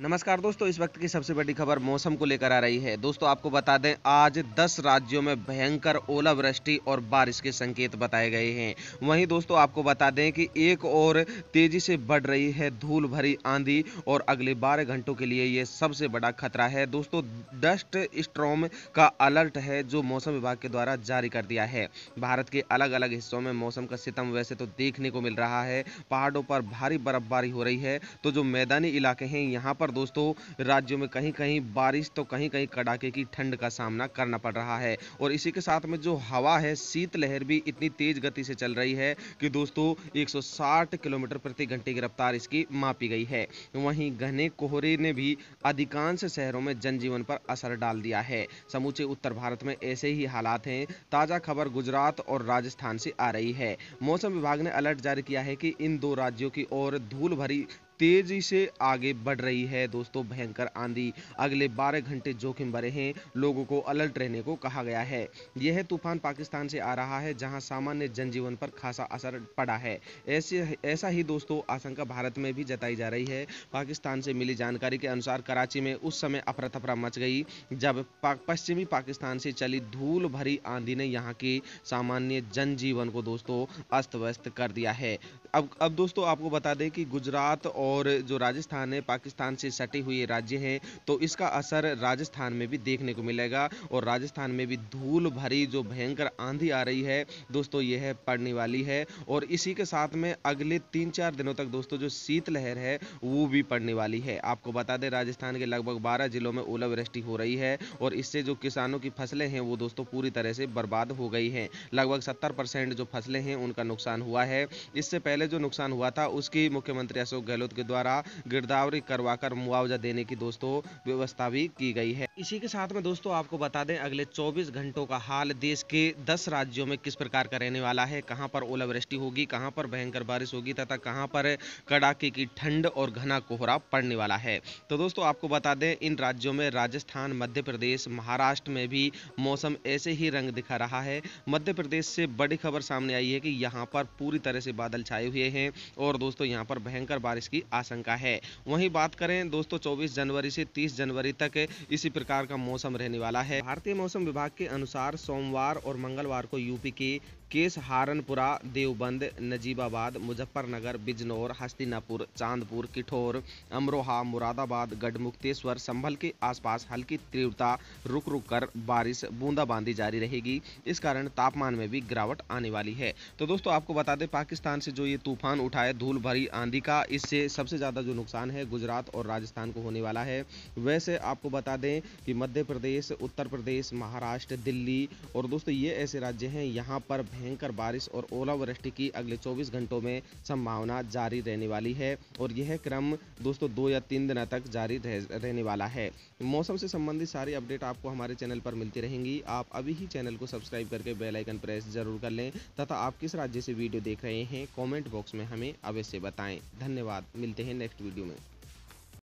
नमस्कार दोस्तों इस वक्त की सबसे बड़ी खबर मौसम को लेकर आ रही है दोस्तों आपको बता दें आज 10 राज्यों में भयंकर ओलावृष्टि और बारिश के संकेत बताए गए हैं वहीं दोस्तों आपको बता दें कि एक और तेजी से बढ़ रही है धूल भरी आंधी और अगले 12 घंटों के लिए ये सबसे बड़ा खतरा है दोस्तों डस्ट स्ट्रॉम का अलर्ट है जो मौसम विभाग के द्वारा जारी कर दिया है भारत के अलग अलग हिस्सों में मौसम का सितम वैसे तो देखने को मिल रहा है पहाड़ों पर भारी बर्फबारी हो रही है तो जो मैदानी इलाके हैं यहाँ पर पर दोस्तों राज्यों में कहीं कहीं बारिश तो कहीं कहीं कड़ाके की ठंड का सामना करना पड़ रहा है और इसी के साथ में जो हवा है शीतलहर भी इतनी तेज गति से चल रही है कि दोस्तों 160 किलोमीटर प्रति घंटे की रफ्तार इसकी मापी गई है वहीं घने कोहरे ने भी अधिकांश शहरों में जनजीवन पर असर डाल दिया है समूचे उत्तर भारत में ऐसे ही हालात हैं ताज़ा खबर गुजरात और राजस्थान से आ रही है मौसम विभाग ने अलर्ट जारी किया है कि इन दो राज्यों की ओर धूल भरी तेजी से आगे बढ़ रही है दोस्तों भयंकर आंधी अगले 12 घंटे जोखिम भरे हैं लोगों को अलर्ट रहने को कहा गया है यह तूफान पाकिस्तान से आ रहा है जहां सामान्य जनजीवन पर खासा असर पड़ा है ऐसे ऐसा ही दोस्तों आशंका भारत में भी जताई जा रही है पाकिस्तान से मिली जानकारी के अनुसार कराची में उस समय अफरा तफरा मच गई जब पा पश्चिमी पाकिस्तान से चली धूल भरी आंधी ने यहाँ के सामान्य जनजीवन को दोस्तों अस्त व्यस्त कर दिया है अब अब दोस्तों आपको बता दें कि गुजरात और और जो राजस्थान है पाकिस्तान से सटे हुए राज्य हैं तो इसका असर राजस्थान में भी देखने को मिलेगा और राजस्थान में भी धूल भरी जो भयंकर आंधी आ रही है दोस्तों यह पड़ने वाली है और इसी के साथ में अगले तीन चार दिनों तक दोस्तों जो शीतलहर है वो भी पड़ने वाली है आपको बता दें राजस्थान के लगभग बारह जिलों में ओलावृष्टि हो रही है और इससे जो किसानों की फसलें हैं वो दोस्तों पूरी तरह से बर्बाद हो गई हैं लगभग सत्तर परसेंट जो फसलें हैं उनका नुकसान हुआ है इससे पहले जो नुकसान हुआ था उसकी मुख्यमंत्री अशोक गहलोत के द्वारा गिरदावरी करवाकर मुआवजा देने की दोस्तों व्यवस्था भी की गई है इसी के साथ में दोस्तों आपको बता दें अगले 24 घंटों का हाल देश के 10 राज्यों में किस प्रकार का रहने वाला है कहां पर ओलावृष्टि होगी कहां पर भयंकर बारिश होगी तथा कहां पर कड़ाके की ठंड और घना कोहरा पड़ने वाला है तो दोस्तों आपको बता दें इन राज्यों में राजस्थान मध्य प्रदेश महाराष्ट्र में भी मौसम ऐसे ही रंग दिखा रहा है मध्य प्रदेश से बड़ी खबर सामने आई है कि यहाँ पर पूरी तरह से बादल छाए हुए हैं और दोस्तों यहाँ पर भयंकर बारिश की आशंका है वहीं बात करें दोस्तों चौबीस जनवरी से तीस जनवरी तक इसी प्रकार का मौसम रहने वाला है भारतीय मौसम विभाग के अनुसार सोमवार और मंगलवार को यूपी की केस हारनपुरा देवबंद नजीबाबाद मुजफ्फरनगर बिजनौर हस्तिनापुर चांदपुर किठौर अमरोहा मुरादाबाद गढ़मुक्तेश्वर संभल के आसपास हल्की तीव्रता रुक रुक कर बारिश बूंदाबांदी जारी रहेगी इस कारण तापमान में भी गिरावट आने वाली है तो दोस्तों आपको बता दें पाकिस्तान से जो ये तूफान उठाए धूल भरी आंधी का इससे सबसे ज़्यादा जो नुकसान है गुजरात और राजस्थान को होने वाला है वैसे आपको बता दें कि मध्य प्रदेश उत्तर प्रदेश महाराष्ट्र दिल्ली और दोस्तों ये ऐसे राज्य हैं यहाँ पर भयंकर बारिश और ओलावृष्टि की अगले 24 घंटों में संभावना जारी रहने वाली है और यह क्रम दोस्तों दो या तीन दिनों तक जारी रह, रहने वाला है मौसम से संबंधित सारी अपडेट आपको हमारे चैनल पर मिलती रहेंगी आप अभी ही चैनल को सब्सक्राइब करके बेलाइकन प्रेस जरूर कर लें तथा आप किस राज्य से वीडियो देख रहे हैं कॉमेंट बॉक्स में हमें अवश्य बताएँ धन्यवाद मिलते हैं नेक्स्ट वीडियो में